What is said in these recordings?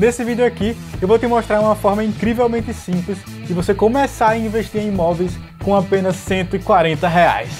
Nesse vídeo aqui eu vou te mostrar uma forma incrivelmente simples de você começar a investir em imóveis com apenas 140 reais.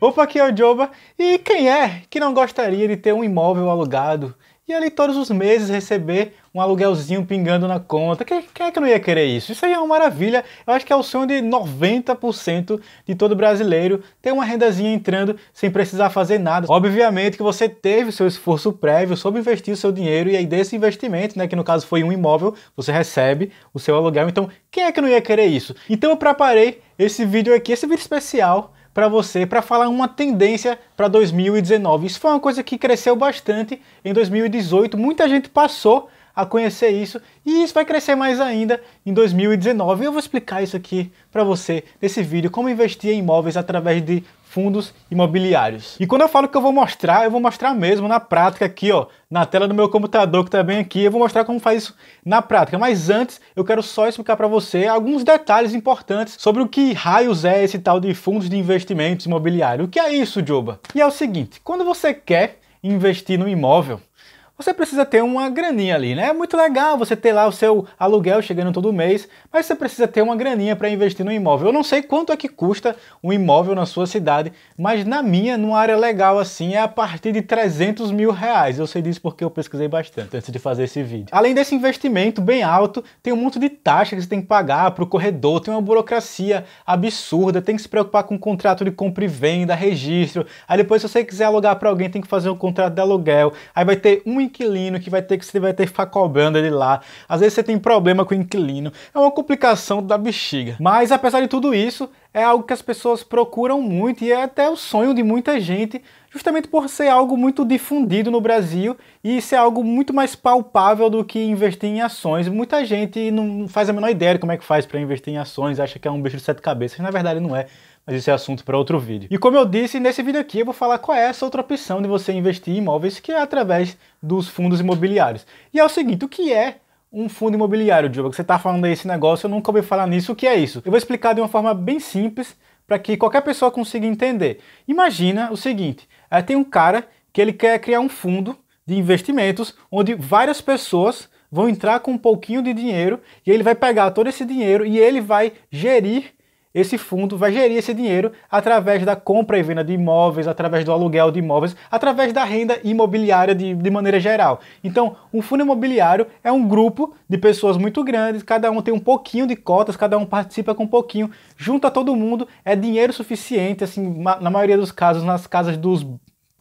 Opa, aqui é o Joba e quem é que não gostaria de ter um imóvel alugado e ali todos os meses receber um aluguelzinho pingando na conta. Quem, quem é que não ia querer isso? Isso aí é uma maravilha. Eu acho que é o sonho de 90% de todo brasileiro ter uma rendazinha entrando sem precisar fazer nada. Obviamente que você teve seu esforço prévio soube investir o seu dinheiro e aí desse investimento, né, que no caso foi um imóvel, você recebe o seu aluguel. Então, quem é que não ia querer isso? Então eu preparei esse vídeo aqui, esse vídeo especial para você para falar uma tendência para 2019. Isso foi uma coisa que cresceu bastante em 2018, muita gente passou a conhecer isso e isso vai crescer mais ainda em 2019. Eu vou explicar isso aqui para você nesse vídeo, como investir em imóveis através de fundos imobiliários. E quando eu falo que eu vou mostrar, eu vou mostrar mesmo na prática aqui, ó, na tela do meu computador que tá bem aqui, eu vou mostrar como faz isso na prática. Mas antes, eu quero só explicar para você alguns detalhes importantes sobre o que raios é esse tal de fundos de investimentos imobiliário. O que é isso, Joba? E é o seguinte, quando você quer investir no imóvel, você precisa ter uma graninha ali, né? É muito legal você ter lá o seu aluguel chegando todo mês, mas você precisa ter uma graninha para investir no imóvel. Eu não sei quanto é que custa um imóvel na sua cidade, mas na minha, numa área legal assim, é a partir de 300 mil reais. Eu sei disso porque eu pesquisei bastante antes de fazer esse vídeo. Além desse investimento bem alto, tem um monte de taxa que você tem que pagar para o corredor, tem uma burocracia absurda, tem que se preocupar com o contrato de compra e venda, registro. Aí depois, se você quiser alugar para alguém, tem que fazer um contrato de aluguel. Aí vai ter um inquilino que vai ter que você vai ter que ficar cobrando ele lá. Às vezes você tem problema com o inquilino. É uma complicação da bexiga. Mas apesar de tudo isso, é algo que as pessoas procuram muito e é até o sonho de muita gente, justamente por ser algo muito difundido no Brasil e ser algo muito mais palpável do que investir em ações. Muita gente não faz a menor ideia de como é que faz para investir em ações, acha que é um bicho de sete cabeças, na verdade não é mas isso é assunto para outro vídeo. E como eu disse, nesse vídeo aqui eu vou falar qual é essa outra opção de você investir em imóveis, que é através dos fundos imobiliários. E é o seguinte, o que é um fundo imobiliário, Diogo? Você está falando aí esse negócio, eu nunca ouvi falar nisso, o que é isso? Eu vou explicar de uma forma bem simples, para que qualquer pessoa consiga entender. Imagina o seguinte, eh, tem um cara que ele quer criar um fundo de investimentos, onde várias pessoas vão entrar com um pouquinho de dinheiro, e ele vai pegar todo esse dinheiro e ele vai gerir esse fundo vai gerir esse dinheiro através da compra e venda de imóveis, através do aluguel de imóveis, através da renda imobiliária de, de maneira geral. Então, um fundo imobiliário é um grupo de pessoas muito grandes, cada um tem um pouquinho de cotas, cada um participa com um pouquinho, junta todo mundo, é dinheiro suficiente, assim, na maioria dos casos, nas casas dos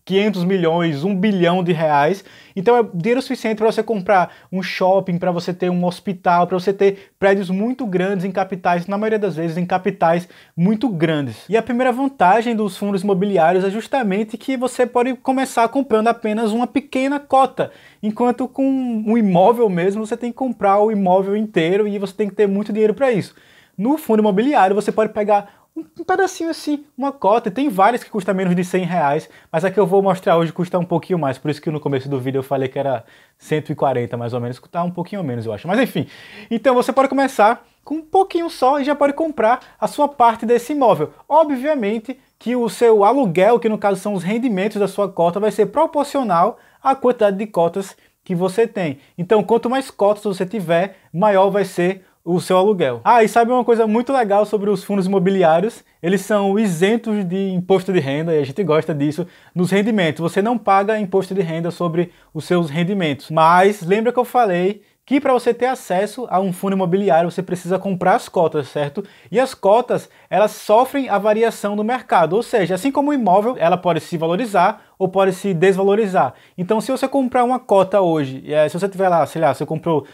500 milhões, 1 bilhão de reais. Então é dinheiro suficiente para você comprar um shopping, para você ter um hospital, para você ter prédios muito grandes em capitais, na maioria das vezes em capitais muito grandes. E a primeira vantagem dos fundos imobiliários é justamente que você pode começar comprando apenas uma pequena cota, enquanto com um imóvel mesmo você tem que comprar o imóvel inteiro e você tem que ter muito dinheiro para isso. No fundo imobiliário você pode pegar um pedacinho assim, uma cota. Tem várias que custam menos de 100 reais, mas a que eu vou mostrar hoje custa um pouquinho mais. Por isso que no começo do vídeo eu falei que era 140 mais ou menos, tá um pouquinho menos eu acho. Mas enfim, então você pode começar com um pouquinho só e já pode comprar a sua parte desse imóvel. Obviamente que o seu aluguel, que no caso são os rendimentos da sua cota, vai ser proporcional à quantidade de cotas que você tem. Então quanto mais cotas você tiver, maior vai ser o seu aluguel. Ah, e sabe uma coisa muito legal sobre os fundos imobiliários? Eles são isentos de imposto de renda, e a gente gosta disso, nos rendimentos. Você não paga imposto de renda sobre os seus rendimentos. Mas lembra que eu falei que para você ter acesso a um fundo imobiliário, você precisa comprar as cotas, certo? E as cotas, elas sofrem a variação do mercado, ou seja, assim como o imóvel, ela pode se valorizar ou pode se desvalorizar. Então, se você comprar uma cota hoje, eh, se você tiver lá, sei lá, você comprou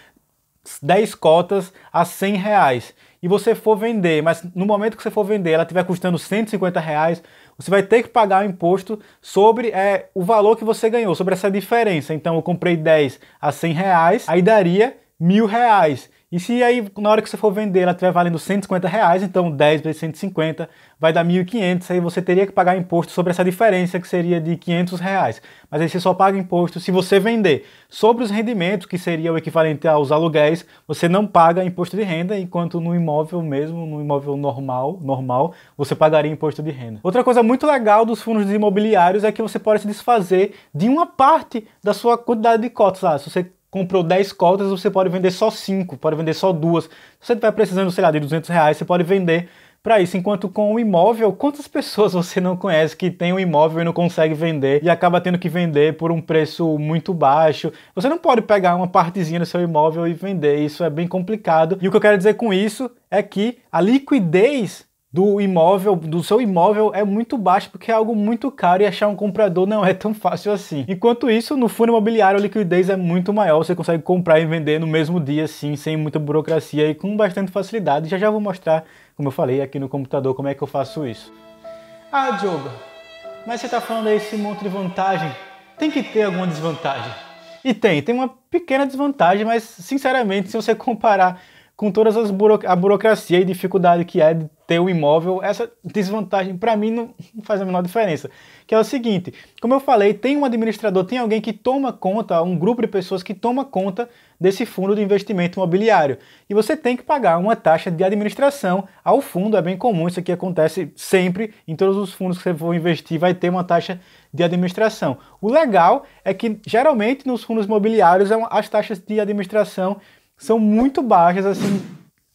10 cotas a 100 reais e você for vender, mas no momento que você for vender ela estiver custando 150 reais, você vai ter que pagar o imposto sobre é, o valor que você ganhou, sobre essa diferença. Então eu comprei 10 a 100 reais, aí daria mil reais. E se aí, na hora que você for vender, ela estiver valendo 150 reais, então 10 vezes 150 vai dar 1.500, aí você teria que pagar imposto sobre essa diferença, que seria de 500 reais. Mas aí você só paga imposto se você vender. Sobre os rendimentos, que seria o equivalente aos aluguéis, você não paga imposto de renda, enquanto no imóvel mesmo, no imóvel normal, normal, você pagaria imposto de renda. Outra coisa muito legal dos fundos imobiliários é que você pode se desfazer de uma parte da sua quantidade de cotas. Ah, se você comprou 10 cotas, você pode vender só 5, pode vender só duas. Se você estiver precisando, sei lá, de 200 reais, você pode vender para isso. Enquanto com o imóvel, quantas pessoas você não conhece que tem um imóvel e não consegue vender e acaba tendo que vender por um preço muito baixo? Você não pode pegar uma partezinha do seu imóvel e vender, isso é bem complicado. E o que eu quero dizer com isso é que a liquidez do imóvel, do seu imóvel é muito baixo porque é algo muito caro e achar um comprador não é tão fácil assim. Enquanto isso, no fundo imobiliário a liquidez é muito maior, você consegue comprar e vender no mesmo dia assim, sem muita burocracia e com bastante facilidade. Já já vou mostrar, como eu falei, aqui no computador como é que eu faço isso. Ah, Diogo, mas você tá falando aí esse monte de vantagem, tem que ter alguma desvantagem. E tem, tem uma pequena desvantagem, mas sinceramente, se você comparar com todas as buro a burocracia e dificuldade que é de ter o um imóvel, essa desvantagem para mim não faz a menor diferença. Que é o seguinte, como eu falei, tem um administrador, tem alguém que toma conta, um grupo de pessoas que toma conta desse fundo de investimento imobiliário. E você tem que pagar uma taxa de administração ao fundo, é bem comum, isso aqui acontece sempre, em todos os fundos que você for investir vai ter uma taxa de administração. O legal é que geralmente nos fundos imobiliários é as taxas de administração são muito baixas, assim,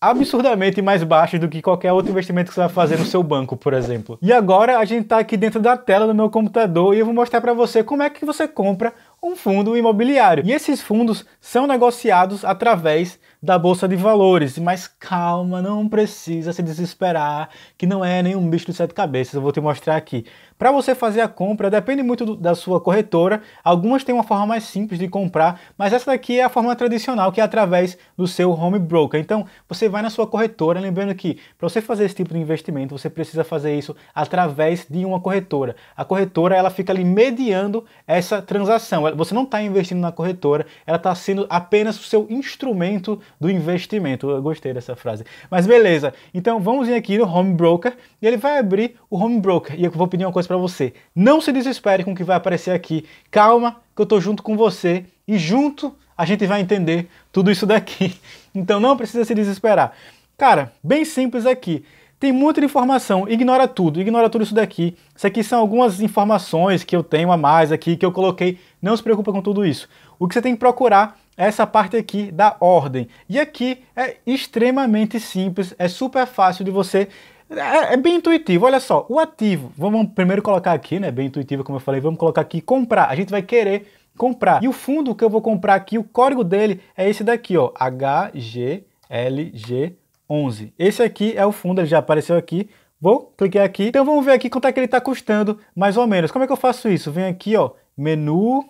absurdamente mais baixas do que qualquer outro investimento que você vai fazer no seu banco, por exemplo. E agora a gente está aqui dentro da tela do meu computador e eu vou mostrar para você como é que você compra um fundo imobiliário. E esses fundos são negociados através da bolsa de valores. Mas calma, não precisa se desesperar, que não é nenhum bicho de sete cabeças. Eu vou te mostrar aqui. Para você fazer a compra, depende muito do, da sua corretora. Algumas têm uma forma mais simples de comprar, mas essa daqui é a forma tradicional, que é através do seu home broker. Então, você vai na sua corretora, lembrando que para você fazer esse tipo de investimento, você precisa fazer isso através de uma corretora. A corretora, ela fica ali mediando essa transação. Você não está investindo na corretora, ela está sendo apenas o seu instrumento do investimento. Eu gostei dessa frase. Mas beleza. Então, vamos vir aqui no home broker e ele vai abrir o home broker. E eu vou pedir uma coisa coisa para você. Não se desespere com o que vai aparecer aqui. Calma, que eu tô junto com você e junto a gente vai entender tudo isso daqui. Então não precisa se desesperar. Cara, bem simples aqui. Tem muita informação, ignora tudo, ignora tudo isso daqui. Isso aqui são algumas informações que eu tenho a mais aqui, que eu coloquei. Não se preocupa com tudo isso. O que você tem que procurar é essa parte aqui da ordem. E aqui é extremamente simples, é super fácil de você é, é, bem intuitivo, olha só, o ativo, vamos primeiro colocar aqui, né, bem intuitivo como eu falei, vamos colocar aqui comprar, a gente vai querer comprar. E o fundo que eu vou comprar aqui, o código dele é esse daqui, ó, HGLG11. Esse aqui é o fundo, ele já apareceu aqui, vou clicar aqui. Então vamos ver aqui quanto é que ele está custando, mais ou menos. Como é que eu faço isso? Vem aqui, ó, menu,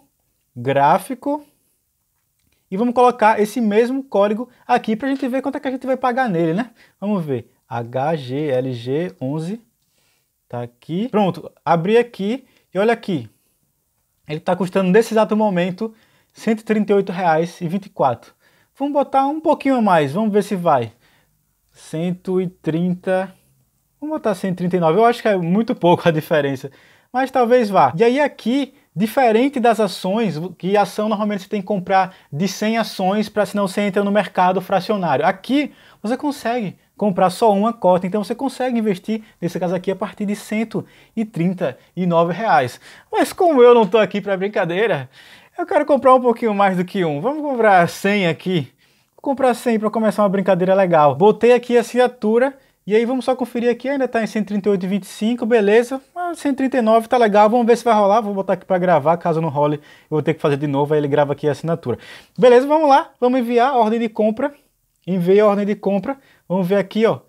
gráfico, e vamos colocar esse mesmo código aqui para a gente ver quanto é que a gente vai pagar nele, né? Vamos ver. HGLG11. Tá aqui. Pronto, abri aqui e olha aqui. Ele está custando nesse exato momento R$ 138,24. Vamos botar um pouquinho a mais, vamos ver se vai. 130. Vamos botar 139. Eu acho que é muito pouco a diferença, mas talvez vá. E aí aqui, diferente das ações, que ação normalmente você tem que comprar de 100 ações para senão você entra no mercado fracionário. Aqui você consegue comprar só uma cota. Então você consegue investir, nesse caso aqui, a partir de 139 reais. Mas como eu não estou aqui para brincadeira, eu quero comprar um pouquinho mais do que um. Vamos comprar 100 aqui. Vou comprar 100 para começar uma brincadeira legal. Botei aqui a assinatura e aí vamos só conferir aqui, ainda está em 138,25, beleza. Ah, 139 tá legal, vamos ver se vai rolar. Vou botar aqui para gravar, caso não role, eu vou ter que fazer de novo, aí ele grava aqui a assinatura. Beleza, vamos lá, vamos enviar a ordem de compra. Enviei a ordem de compra, Vamos ver aqui, ó.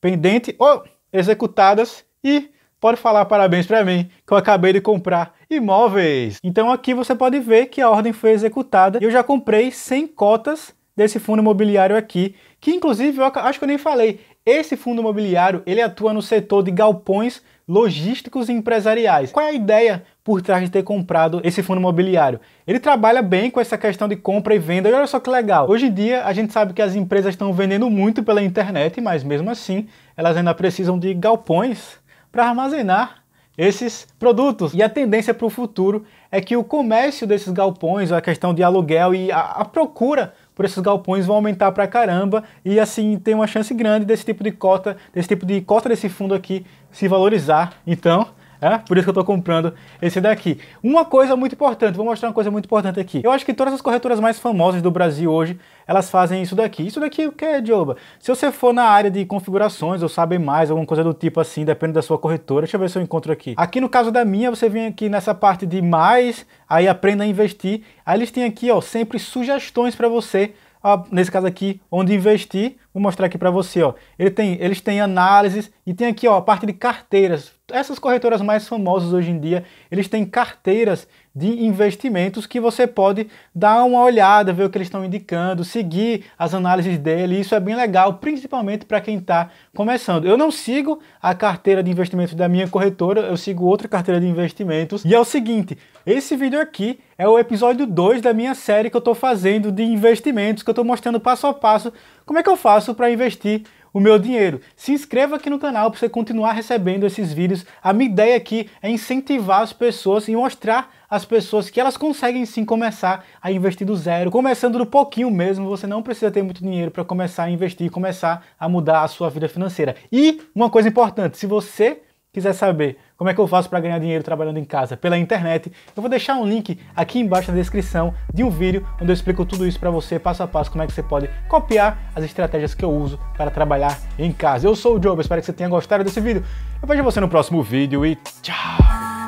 Pendente ou executadas e pode falar parabéns para mim, que eu acabei de comprar imóveis. Então aqui você pode ver que a ordem foi executada e eu já comprei 100 cotas desse fundo imobiliário aqui, que inclusive eu acho que eu nem falei, esse fundo imobiliário ele atua no setor de galpões logísticos e empresariais. Qual é a ideia por trás de ter comprado esse fundo imobiliário? Ele trabalha bem com essa questão de compra e venda. E olha só que legal. Hoje em dia a gente sabe que as empresas estão vendendo muito pela internet, mas mesmo assim elas ainda precisam de galpões para armazenar esses produtos. E a tendência para o futuro é que o comércio desses galpões, a questão de aluguel e a, a procura esses galpões vão aumentar pra caramba e assim tem uma chance grande desse tipo de cota, desse tipo de cota desse fundo aqui se valorizar. Então, é, por isso que eu estou comprando esse daqui. Uma coisa muito importante, vou mostrar uma coisa muito importante aqui. Eu acho que todas as corretoras mais famosas do Brasil hoje, elas fazem isso daqui. Isso daqui o que é, Dioba? Se você for na área de configurações ou sabe mais, alguma coisa do tipo assim, depende da sua corretora, deixa eu ver se eu encontro aqui. Aqui no caso da minha, você vem aqui nessa parte de mais, aí aprenda a investir. Aí eles têm aqui, ó, sempre sugestões para você nesse caso aqui, onde investir, vou mostrar aqui para você, ó. Ele tem, eles têm análises e tem aqui, ó, a parte de carteiras essas corretoras mais famosas hoje em dia, eles têm carteiras de investimentos que você pode dar uma olhada, ver o que eles estão indicando, seguir as análises dele. Isso é bem legal, principalmente para quem está começando. Eu não sigo a carteira de investimentos da minha corretora, eu sigo outra carteira de investimentos. E é o seguinte, esse vídeo aqui é o episódio 2 da minha série que eu estou fazendo de investimentos, que eu estou mostrando passo a passo como é que eu faço para investir o meu dinheiro. Se inscreva aqui no canal para você continuar recebendo esses vídeos. A minha ideia aqui é incentivar as pessoas e mostrar às pessoas que elas conseguem sim começar a investir do zero, começando do pouquinho mesmo. Você não precisa ter muito dinheiro para começar a investir e começar a mudar a sua vida financeira. E uma coisa importante, se você quiser saber como é que eu faço para ganhar dinheiro trabalhando em casa? Pela internet. Eu vou deixar um link aqui embaixo na descrição de um vídeo onde eu explico tudo isso para você, passo a passo, como é que você pode copiar as estratégias que eu uso para trabalhar em casa. Eu sou o Job, espero que você tenha gostado desse vídeo. Eu vejo você no próximo vídeo e tchau!